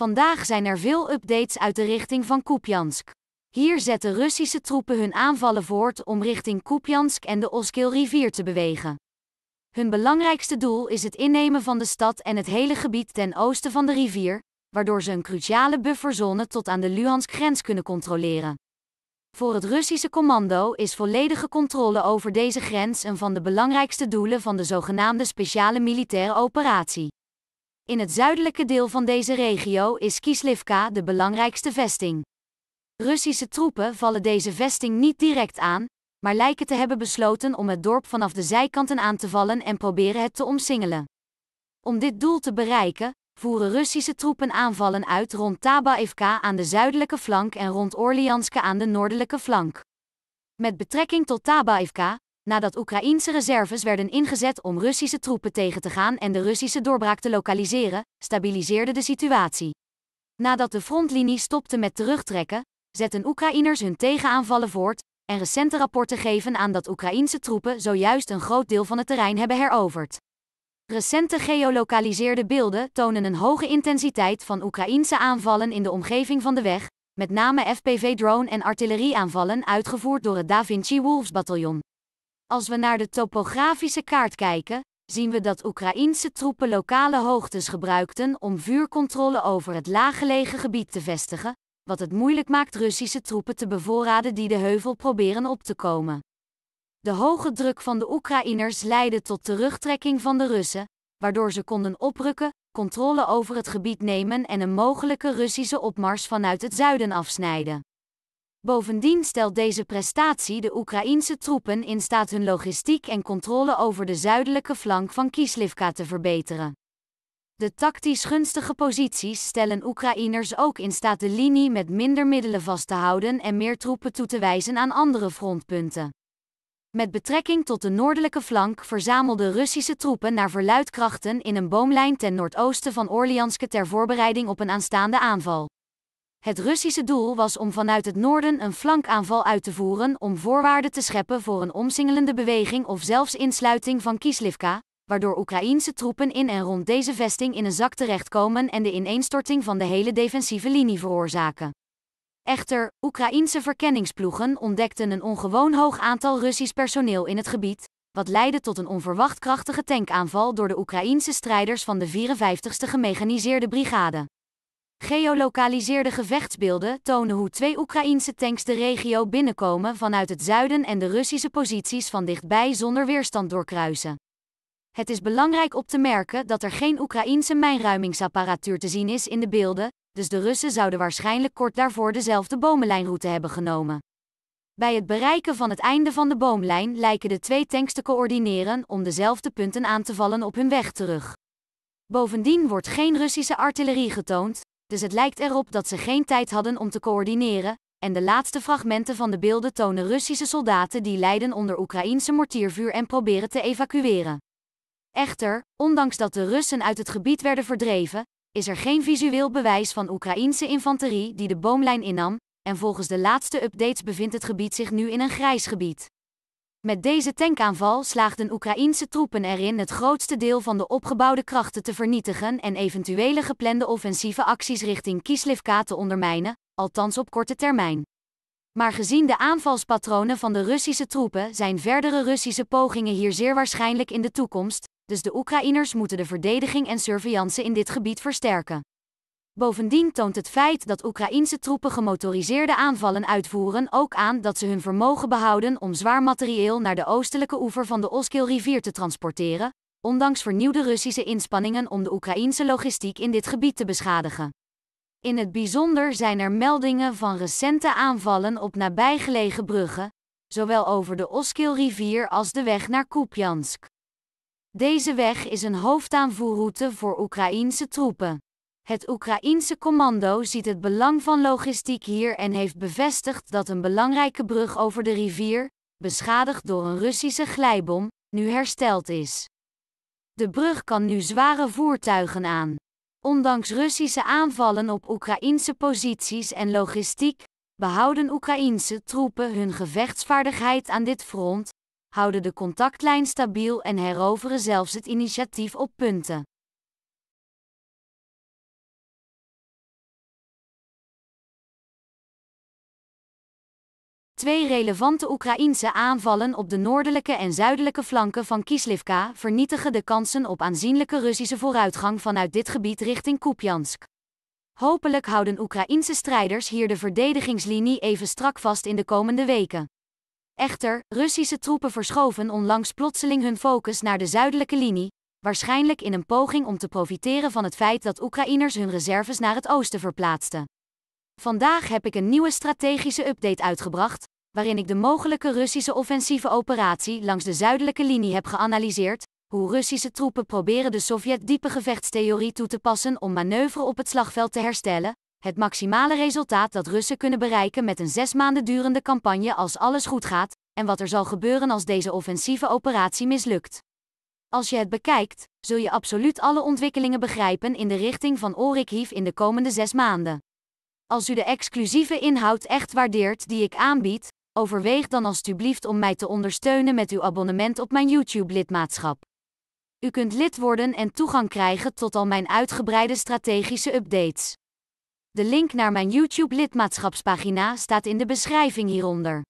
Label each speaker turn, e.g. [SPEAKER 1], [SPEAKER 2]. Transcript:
[SPEAKER 1] Vandaag zijn er veel updates uit de richting van Kupjansk. Hier zetten Russische troepen hun aanvallen voort om richting Kupjansk en de Oskil-rivier te bewegen. Hun belangrijkste doel is het innemen van de stad en het hele gebied ten oosten van de rivier, waardoor ze een cruciale bufferzone tot aan de Luhansk-grens kunnen controleren. Voor het Russische commando is volledige controle over deze grens een van de belangrijkste doelen van de zogenaamde speciale militaire operatie. In het zuidelijke deel van deze regio is Kislivka de belangrijkste vesting. Russische troepen vallen deze vesting niet direct aan, maar lijken te hebben besloten om het dorp vanaf de zijkanten aan te vallen en proberen het te omsingelen. Om dit doel te bereiken, voeren Russische troepen aanvallen uit rond Tabaïvka aan de zuidelijke flank en rond Orlianske aan de noordelijke flank. Met betrekking tot Tabaïvka, nadat Oekraïense reserves werden ingezet om Russische troepen tegen te gaan en de Russische doorbraak te lokaliseren, stabiliseerde de situatie. Nadat de frontlinie stopte met terugtrekken, zetten Oekraïners hun tegenaanvallen voort en recente rapporten geven aan dat Oekraïense troepen zojuist een groot deel van het terrein hebben heroverd. Recente geolocaliseerde beelden tonen een hoge intensiteit van Oekraïense aanvallen in de omgeving van de weg, met name FPV-drone- en artillerieaanvallen uitgevoerd door het Da Vinci Wolves Bataljon. Als we naar de topografische kaart kijken, zien we dat Oekraïense troepen lokale hoogtes gebruikten om vuurcontrole over het laaggelegen gebied te vestigen, wat het moeilijk maakt Russische troepen te bevoorraden die de heuvel proberen op te komen. De hoge druk van de Oekraïners leidde tot terugtrekking van de Russen, waardoor ze konden oprukken, controle over het gebied nemen en een mogelijke Russische opmars vanuit het zuiden afsnijden. Bovendien stelt deze prestatie de Oekraïense troepen in staat hun logistiek en controle over de zuidelijke flank van Kislivka te verbeteren. De tactisch gunstige posities stellen Oekraïners ook in staat de linie met minder middelen vast te houden en meer troepen toe te wijzen aan andere frontpunten. Met betrekking tot de noordelijke flank verzamelden Russische troepen naar verluidkrachten in een boomlijn ten noordoosten van Orlianske ter voorbereiding op een aanstaande aanval. Het Russische doel was om vanuit het noorden een flankaanval uit te voeren om voorwaarden te scheppen voor een omsingelende beweging of zelfs insluiting van Kislivka, waardoor Oekraïense troepen in en rond deze vesting in een zak terechtkomen en de ineenstorting van de hele defensieve linie veroorzaken. Echter, Oekraïense verkenningsploegen ontdekten een ongewoon hoog aantal Russisch personeel in het gebied, wat leidde tot een onverwacht krachtige tankaanval door de Oekraïense strijders van de 54 e gemechaniseerde brigade. Geolocaliseerde gevechtsbeelden tonen hoe twee Oekraïense tanks de regio binnenkomen vanuit het zuiden en de Russische posities van dichtbij zonder weerstand doorkruisen. Het is belangrijk op te merken dat er geen Oekraïense mijnruimingsapparatuur te zien is in de beelden, dus de Russen zouden waarschijnlijk kort daarvoor dezelfde bomenlijnroute hebben genomen. Bij het bereiken van het einde van de boomlijn lijken de twee tanks te coördineren om dezelfde punten aan te vallen op hun weg terug. Bovendien wordt geen Russische artillerie getoond, dus het lijkt erop dat ze geen tijd hadden om te coördineren, en de laatste fragmenten van de beelden tonen Russische soldaten die lijden onder Oekraïense mortiervuur en proberen te evacueren. Echter, ondanks dat de Russen uit het gebied werden verdreven, is er geen visueel bewijs van Oekraïense infanterie die de boomlijn innam, en volgens de laatste updates bevindt het gebied zich nu in een grijs gebied. Met deze tankaanval slaagden Oekraïense troepen erin het grootste deel van de opgebouwde krachten te vernietigen en eventuele geplande offensieve acties richting Kislivka te ondermijnen, althans op korte termijn. Maar gezien de aanvalspatronen van de Russische troepen zijn verdere Russische pogingen hier zeer waarschijnlijk in de toekomst, dus de Oekraïners moeten de verdediging en surveillance in dit gebied versterken. Bovendien toont het feit dat Oekraïense troepen gemotoriseerde aanvallen uitvoeren ook aan dat ze hun vermogen behouden om zwaar materieel naar de oostelijke oever van de Oskil-rivier te transporteren, ondanks vernieuwde Russische inspanningen om de Oekraïense logistiek in dit gebied te beschadigen. In het bijzonder zijn er meldingen van recente aanvallen op nabijgelegen bruggen, zowel over de Oskil-rivier als de weg naar Kupiansk. Deze weg is een hoofdaanvoerroute voor Oekraïense troepen. Het Oekraïense commando ziet het belang van logistiek hier en heeft bevestigd dat een belangrijke brug over de rivier, beschadigd door een Russische glijbom, nu hersteld is. De brug kan nu zware voertuigen aan. Ondanks Russische aanvallen op Oekraïense posities en logistiek, behouden Oekraïense troepen hun gevechtsvaardigheid aan dit front, houden de contactlijn stabiel en heroveren zelfs het initiatief op punten. Twee relevante Oekraïense aanvallen op de noordelijke en zuidelijke flanken van Kislivka vernietigen de kansen op aanzienlijke Russische vooruitgang vanuit dit gebied richting Kupiansk. Hopelijk houden Oekraïense strijders hier de verdedigingslinie even strak vast in de komende weken. Echter, Russische troepen verschoven onlangs plotseling hun focus naar de zuidelijke linie, waarschijnlijk in een poging om te profiteren van het feit dat Oekraïners hun reserves naar het oosten verplaatsten. Vandaag heb ik een nieuwe strategische update uitgebracht, waarin ik de mogelijke Russische offensieve operatie langs de zuidelijke linie heb geanalyseerd, hoe Russische troepen proberen de Sovjet-diepe gevechtstheorie toe te passen om manoeuvre op het slagveld te herstellen, het maximale resultaat dat Russen kunnen bereiken met een zes maanden durende campagne als alles goed gaat, en wat er zal gebeuren als deze offensieve operatie mislukt. Als je het bekijkt, zul je absoluut alle ontwikkelingen begrijpen in de richting van Orikhiv in de komende zes maanden. Als u de exclusieve inhoud echt waardeert die ik aanbied, overweeg dan alstublieft om mij te ondersteunen met uw abonnement op mijn YouTube-lidmaatschap. U kunt lid worden en toegang krijgen tot al mijn uitgebreide strategische updates. De link naar mijn YouTube-lidmaatschapspagina staat in de beschrijving hieronder.